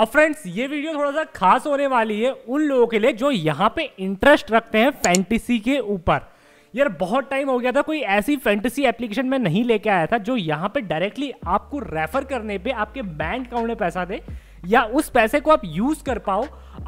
अब फ्रेंड्स ये वीडियो थोड़ा सा खास होने वाली है उन लोगों के लिए जो यहाँ पे इंटरेस्ट रखते हैं फैंटेसी के ऊपर यार बहुत टाइम हो गया था कोई ऐसी फैंटेसी एप्लीकेशन में नहीं लेके आया था जो यहाँ पे डायरेक्टली आपको रेफर करने पे आपके बैंक अकाउंट में पैसा दे या उस पैसे को आप यूज़ कर पाओ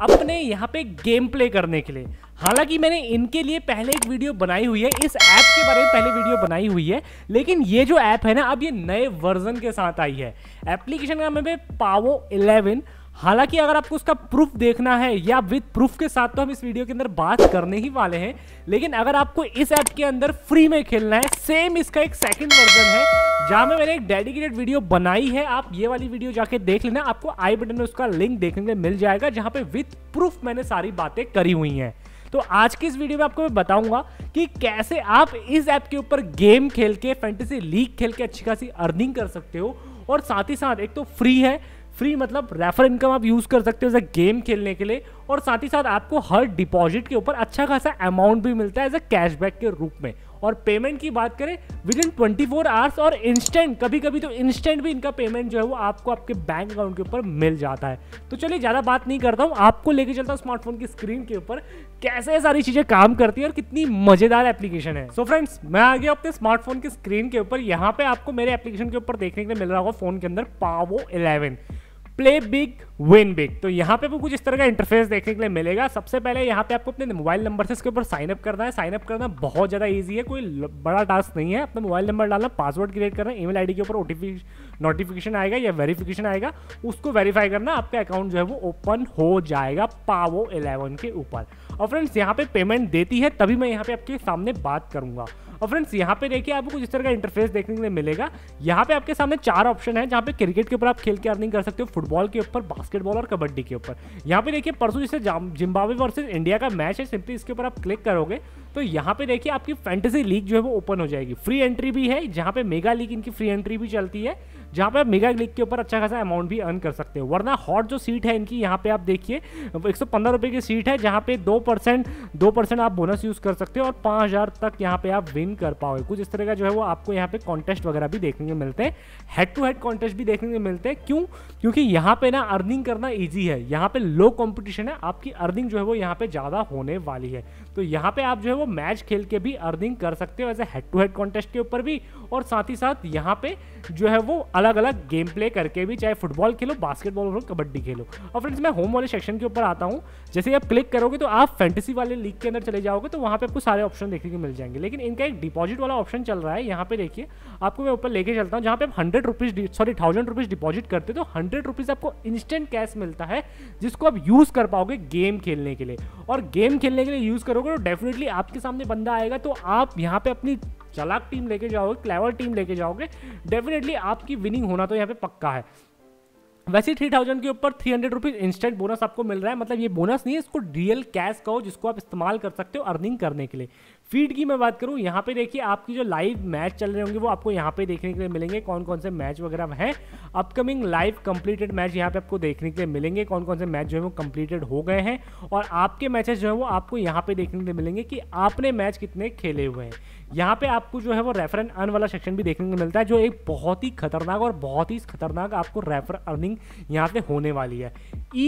अपने यहाँ पे गेम प्ले करने के लिए हालांकि मैंने इनके लिए पहले एक वीडियो बनाई हुई है इस ऐप के बारे में पहले वीडियो बनाई हुई है लेकिन ये जो ऐप है ना अब ये नए वर्जन के साथ आई है एप्लीकेशन का नाम है पावो इलेवन हालांकि अगर आपको उसका प्रूफ देखना है या विद प्रूफ के साथ तो हम इस वीडियो के अंदर बात करने ही वाले हैं लेकिन अगर आपको इस ऐप के अंदर फ्री में खेलना है सेम इसका एक सेकंड वर्जन है जहां में मैंने एक डेडिकेटेड वीडियो बनाई है आप ये वाली वीडियो जाके देख लेना आपको आई बटन में उसका लिंक देखने में मिल जाएगा जहां पे विथ प्रूफ मैंने सारी बातें करी हुई हैं तो आज की इस वीडियो में आपको मैं बताऊंगा कि कैसे आप इस ऐप के ऊपर गेम खेल के फैंटेसी लीग खेल के अच्छी खासी अर्निंग कर सकते हो और साथ ही साथ एक तो फ्री है फ्री मतलब रेफर इनकम आप यूज़ कर सकते हो एज अ गेम खेलने के लिए और साथ ही साथ आपको हर डिपॉजिट के ऊपर अच्छा खासा अमाउंट भी मिलता है एज अ कैशबैक के रूप में और पेमेंट की बात करें within twenty four hours और इंस्टेंट कभी कभी तो इंस्टेंट भी इनका पेमेंट जो है वो आपको आपके बैंक अकाउंट के ऊपर मिल जाता है तो चलिए ज़्यादा बात नहीं करता हूँ आपको लेके चलता हूँ स्मार्टफोन की स्क्रीन के ऊपर कैसे सारी चीज़ें काम करती है और कितनी मज़ेदार एप्लीकेशन है सो so फ्रेंड्स मैं आ गया अपने स्मार्टफोन की स्क्रीन के ऊपर यहाँ पे आपको मेरे एप्लीकेशन के ऊपर देखने के लिए मिल रहा होगा फोन के अंदर पावो eleven play big win big तो यहाँ पे वो कुछ इस तरह का इंटरफेस देखने के लिए मिलेगा सबसे पहले यहाँ पे आपको अपने मोबाइल नंबर से इसके ऊपर साइन अप करना है साइन अप करना बहुत ज़्यादा ईजी है कोई बड़ा टास्क नहीं है अपना मोबाइल नंबर डालना पासवर्ड क्रिएट करना ईमेल आईडी के ऊपर नोटिफिकेशन आएगा या वेरीफिकेशन आएगा उसको वेरीफाई करना आपका अकाउंट जो है वो ओपन हो जाएगा पावो इलेवन के ऊपर और फ्रेंड्स यहाँ पे पेमेंट देती है तभी मैं यहाँ पे आपके सामने बात करूँगा और फ्रेंड्स यहाँ पे देखिए आपको कुछ इस तरह का इंटरफेस देखने के लिए मिलेगा यहाँ पे आपके सामने चार ऑप्शन है जहाँ पे क्रिकेट के ऊपर आप खेल के अर्निंग कर सकते हो फुटबॉल के ऊपर बास्केटबॉल और कबड्डी के ऊपर यहाँ पे देखिए परसों जिससे जिम्बावे वर्सेज इंडिया का मैच है सिंपली इसके ऊपर आप क्लिक करोगे तो यहाँ पे देखिए आपकी फैंटेसी लीग जो है वो ओपन हो जाएगी फ्री एंट्री भी है जहाँ पे मेगा लीग इनकी फ्री एंट्री भी चलती है जहाँ पे आप मेगा लीग के ऊपर अच्छा खासा अमाउंट भी अर्न कर सकते हो वरना हॉट जो सीट है इनकी यहाँ पे आप देखिए एक सौ की सीट है जहाँ पे दो परसेंट दो परसेंट आप बोनस यूज़ कर सकते हो और पाँच हज़ार तक यहाँ पे आप विन कर पाओगे कुछ इस तरह का जो है वो आपको यहाँ पे कॉन्टेस्ट वगैरह भी देखने को मिलते हैं हेड टू हेड कॉन्टेस्ट भी देखने को मिलते हैं क्यों क्योंकि यहाँ पे ना अर्निंग करना ईजी है यहाँ पे लो कॉम्पिटिशन है आपकी अर्निंग जो है वो यहाँ पे ज़्यादा होने वाली है तो यहाँ पे आप जो है वो वो मैच खेल के भी अर्निंग कर सकते हो as a head to head contest के ऊपर भी और साथ ही साथ यहाँ पे जो है वो अलग अलग गेम प्ले करके भी चाहे फुटबॉल खेलो बास्केटबॉल खेलो कबड्डी खेलो और फ्रेंड्स मैं होम वाले सेक्शन के ऊपर आता हूँ जैसे आप क्लिक करोगे तो आप फैंटेसी वाले लीग के अंदर चले जाओगे तो वहाँ पे आपको सारे ऑप्शन देखने को मिल जाएंगे लेकिन इनका एक डिपॉजिट वाला ऑप्शन चल रहा है यहाँ पे देखिए आपको मैं ऊपर लेके चलता हूँ जहाँ पे आप hundred rupees sorry thousand rupees deposit करते तो हंड्रेड रुपीज़ आपको इंस्टेंट कैश मिलता है जिसको आप यूज़ कर पाओगे गेम खेलने के लिए और गेम खेलने के लिए यूज़ करोगे तो डेफिनेटली आप आपके सामने बंदा आएगा तो आप यहाँ पे अपनी चलाक टीम लेके जाओगे क्लेवर टीम लेके जाओगे डेफिनेटली आपकी विनिंग होना तो यहाँ पे पक्का है वैसे थ्री थाउजेंड के ऊपर three hundred rupees instant bonus आपको मिल रहा है मतलब ये बोनस नहीं है इसको रियल कैश कहो जिसको आप इस्तेमाल कर सकते हो अर्निंग करने के लिए फीड की मैं बात करूँ यहाँ पे देखिए आपकी जो लाइव मैच चल रहे होंगे वो आपको यहाँ पे देखने के लिए मिलेंगे कौन कौन से मैच वगैरह हैं अपकमिंग लाइव कंप्लीटेड मैच यहाँ पे आपको देखने के लिए मिलेंगे कौन कौन से मैच जो है वो कंप्लीटेड हो गए हैं और आपके मैचेस जो है वो आपको यहाँ पे देखने के लिए मिलेंगे कि आपने मैच कितने खेले हुए हैं यहाँ पे आपको जो है वो रेफर एंड अर्न वाला सेक्शन भी देखने को मिलता है जो एक बहुत ही खतरनाक और बहुत ही खतरनाक आपको रेफर अर्निंग यहाँ पे होने वाली है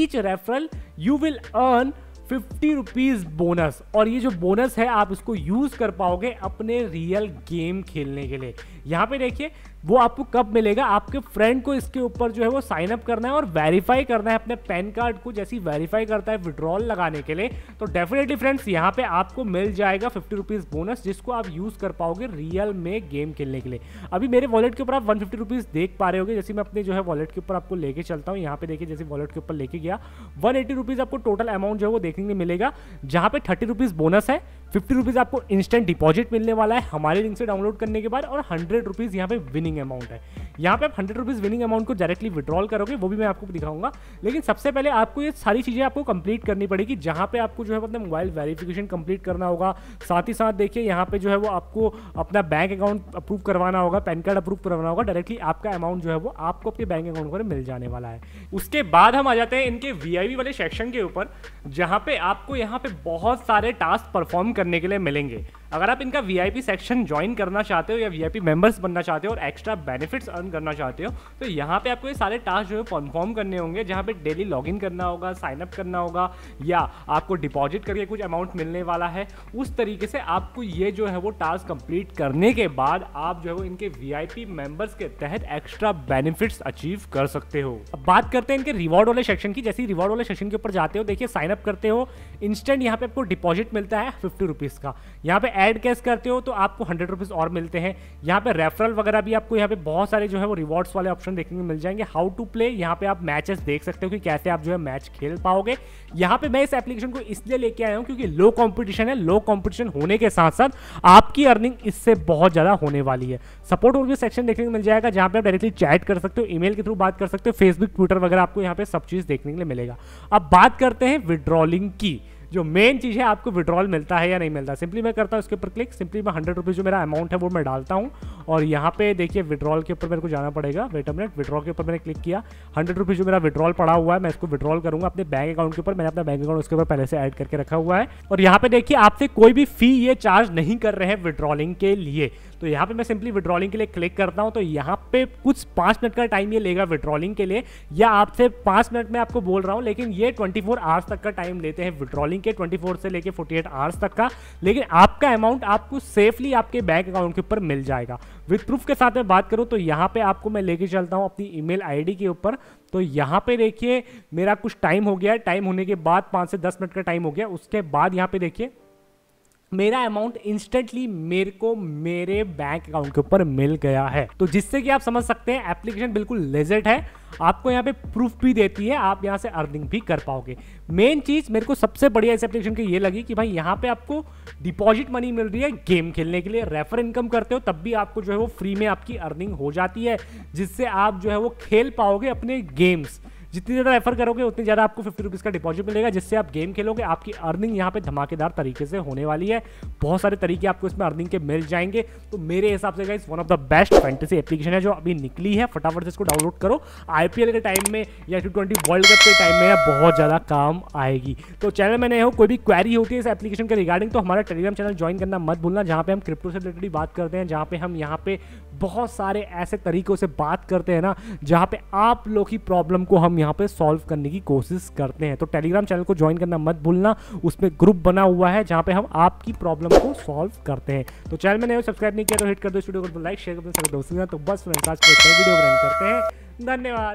each referral you will earn fifty rupees bonus और ये जो बोनस है आप इसको यूज़ कर पाओगे अपने रियल गेम खेलने के लिए यहाँ पे देखिए वो आपको कब मिलेगा आपके फ्रेंड को इसके ऊपर जो है वो साइन अप करना है और वेरीफाई करना है अपने पैन कार्ड को जैसी वेरीफाई करता है विड्रॉल लगाने के लिए तो डेफिनेटली फ्रेंड्स यहाँ पे आपको मिल जाएगा फिफ्टी रुपीज़ बोनस जिसको आप यूज़ कर पाओगे रियल में गेम खेलने के लिए अभी मेरे वॉलेट के ऊपर आप वन फिफ्टी रुपीज़ देख पा रहे होगे जैसे मैं अपने जो है वॉलेट के ऊपर आपको लेके चलता हूँ यहाँ पे देखिए जैसे वॉलेट के ऊपर लेके गया वन एटी रुपीज़ आपको टोटल अमाउंट जो है वो देखने को मिलेगा जहाँ पे थर्टी रुपीज़ बोनस है फिफ्टी रुपीज़ आपको इंस्टेंट डिपॉजिट मिलने वाला है हमारे लिंक से डाउनलोड करने के बाद और हंड्रेड रुपीज़ यहाँ पे विनिंग अमाउंट है यहाँ पे आप हंड्रेड रुपीज़ विनिंग अमाउंट को डायरेक्टली विड्रॉल करोगे वो भी मैं आपको दिखाऊंगा लेकिन सबसे पहले आपको ये सारी चीज़ें आपको कंप्लीट करनी पड़ेगी जहां पे आपको जो है अपना मोबाइल वेरिफिकेशन कंप्लीट करना होगा साथ ही साथ देखिए यहाँ पे जो है वो आपको अपना बैंक अकाउंट अप्रूव करवाना होगा पैन कार्ड अप्रूव करवाना होगा डायरेक्टली आपका अमाउंट जो है वो आपको अपने बैंक अकाउंट पर मिल जाने वाला है उसके बाद हम आ जाते हैं इनके वी वाले सेक्शन के ऊपर जहाँ पे आपको यहाँ पे बहुत सारे टास्क परफॉर्म करने के लिए मिलेंगे अगर आप इनका वी सेक्शन ज्वाइन करना चाहते हो या वी मेंबर्स बनना चाहते हो और एक्स्ट्रा बेनिफिट्स अर्न रन करना चाहते हो तो यहाँ पे आपको ये सारे टास्क जो है परफॉर्म करने होंगे जहाँ पे डेली लॉगिन करना होगा साइनअप करना होगा या आपको डिपॉजिट करके कुछ अमाउंट मिलने वाला है उस तरीके से आपको ये जो है वो टास्क कंप्लीट करने के बाद आप जो है वो इनके वी मेंबर्स के तहत एक्स्ट्रा बेनिफिट्स अचीव कर सकते हो अब बात करते हैं इनके रिवॉर्ड वाले सेक्शन की जैसे ही रिवॉर्ड वाले सेक्शन के ऊपर जाते हो देखिए साइनअप करते हो इंस्टेंट यहाँ पे आपको डिपॉजिट मिलता है फिफ्टी रुपीज़ का यहाँ पे एड कैश करते हो तो आपको हंड्रेड रुपीज़ और मिलते हैं यहाँ पे रेफरल वगैरह भी आपको यहाँ पे बहुत सारे जो है वो रिवॉर्ड्स वाले ऑप्शन देखने को मिल जाएंगे हाउ टू प्ले यहाँ पे आप मैचेस देख सकते हो कि कैसे आप जो है मैच खेल पाओगे यहाँ पे मैं इस एप्लीकेशन को इसलिए लेके आया हूँ क्योंकि लो कॉम्पिटिशन है लो कॉम्पिटिशन होने के साथ साथ आपकी अर्निंग इससे बहुत ज़्यादा होने वाली है सपोर्ट और भी सेक्शन देखने को मिल जाएगा जहाँ पे आप डायरेक्टली चैट कर सकते हो ईमेल के थ्रू बात कर सकते हो फेसबुक ट्विटर वगैरह आपको यहाँ पे सब चीज़ देखने के लिए मिलेगा अब बात करते हैं विड्रॉलिंग की जो मेन चीज़ है आपको विड्रॉल मिलता है या नहीं मिलता सिंपली मैं करता हूँ इसके ऊपर क्लिक सिंपली मैं हंड्रेड रुपीज़ जो मेरा अमाउंट है वो मैं डालता हूँ और यहाँ पे देखिए विड्रॉल के ऊपर मेरे को जाना पड़ेगा वेट मिनट विड्रॉल के ऊपर मैंने क्लिक किया हंड्रेड रुपीज़ जो मेरा विड्रॉल पड़ा हुआ है मैं इसको विड्रॉल करूँगा अपने बैंक अकाउंट के ऊपर मैंने अपना बैंक अकाउंट उसके ऊपर पहले से ऐड करके रखा हुआ है और यहाँ पे देखिए आपसे कोई भी फी ये चार्ज नहीं कर रहे हैं विड्रॉलिंग के लिए तो यहाँ पे मैं सिंपली विड्रॉलिंग के लिए क्लिक करता हूँ तो यहाँ पे कुछ पाँच मिनट का टाइम ये लेगा विड्रॉलिंग के लिए या आपसे पाँच मिनट में आपको बोल रहा हूँ लेकिन ये 24 फोर आवर्स तक का टाइम लेते हैं विड्रॉलिंग के 24 से लेके 48 आवर्स तक का लेकिन आपका अमाउंट आपको सेफली आपके बैंक अकाउंट के ऊपर मिल जाएगा विथ प्रूफ के साथ में बात करूँ तो यहाँ पे आपको मैं लेके चलता हूँ अपनी ईमेल आईडी के ऊपर तो यहाँ पे देखिए मेरा कुछ टाइम हो गया टाइम होने के बाद पाँच से दस मिनट का टाइम हो गया उसके बाद यहाँ पे देखिए मेरा अमाउंट इंस्टेंटली मेरे को मेरे बैंक अकाउंट के ऊपर मिल गया है तो जिससे कि आप समझ सकते हैं एप्लीकेशन बिल्कुल लेजेट है आपको यहाँ पे प्रूफ भी देती है आप यहाँ से अर्निंग भी कर पाओगे मेन चीज़ मेरे को सबसे बढ़िया इस एप्लीकेशन की ये लगी कि भाई यहाँ पे आपको डिपॉजिट मनी मिल रही है गेम खेलने के लिए रेफर इनकम करते हो तब भी आपको जो है वो फ्री में आपकी अर्निंग हो जाती है जिससे आप जो है वो खेल पाओगे अपने गेम्स जितनी ज़्यादा रेफर करोगे उतनी ज़्यादा आपको फिफ्टी रुपीज़ का डिपॉजिट मिलेगा जिससे आप गेम खेलोगे आपकी अर्निंग यहाँ पे धमाकेदार तरीके से होने वाली है बहुत सारे तरीके आपको इसमें अर्निंग के मिल जाएंगे तो मेरे हिसाब से guys one of the best fantasy application है जो अभी निकली है फटाफट से इसको डाउनलोड करो आई के टाइम में या टी वर्ल्ड कप के टाइम में बहुत ज़्यादा काम आएगी तो चैनल में नए हो कोई भी क्वारी होती है इस एप्लीकेशन के रिगार्डिंग तो हमारा टेलीग्राम चैनल ज्वाइन करना मत भूलना जहाँ पर हम क्रिप्टो से रिलेटेड बात करते हैं जहाँ पर हम यहाँ पे बहुत सारे ऐसे तरीकों से बात करते हैं ना जहाँ पर आप लोग की प्रॉब्लम को हम यहाँ पे सॉल्व करने की कोशिश करते हैं तो टेलीग्राम चैनल को ज्वाइन करना मत भूलना उसमें ग्रुप बना हुआ है जहाँ पे हम आपकी प्रॉब्लम को सॉल्व करते हैं तो चैनल में नहीं सब्सक्राइब नहीं किया तो हिट कर दो स्टूडियो को लाइक तो शेयर कर दो दोस्तों तो बस फ्रेंड करते हैं धन्यवाद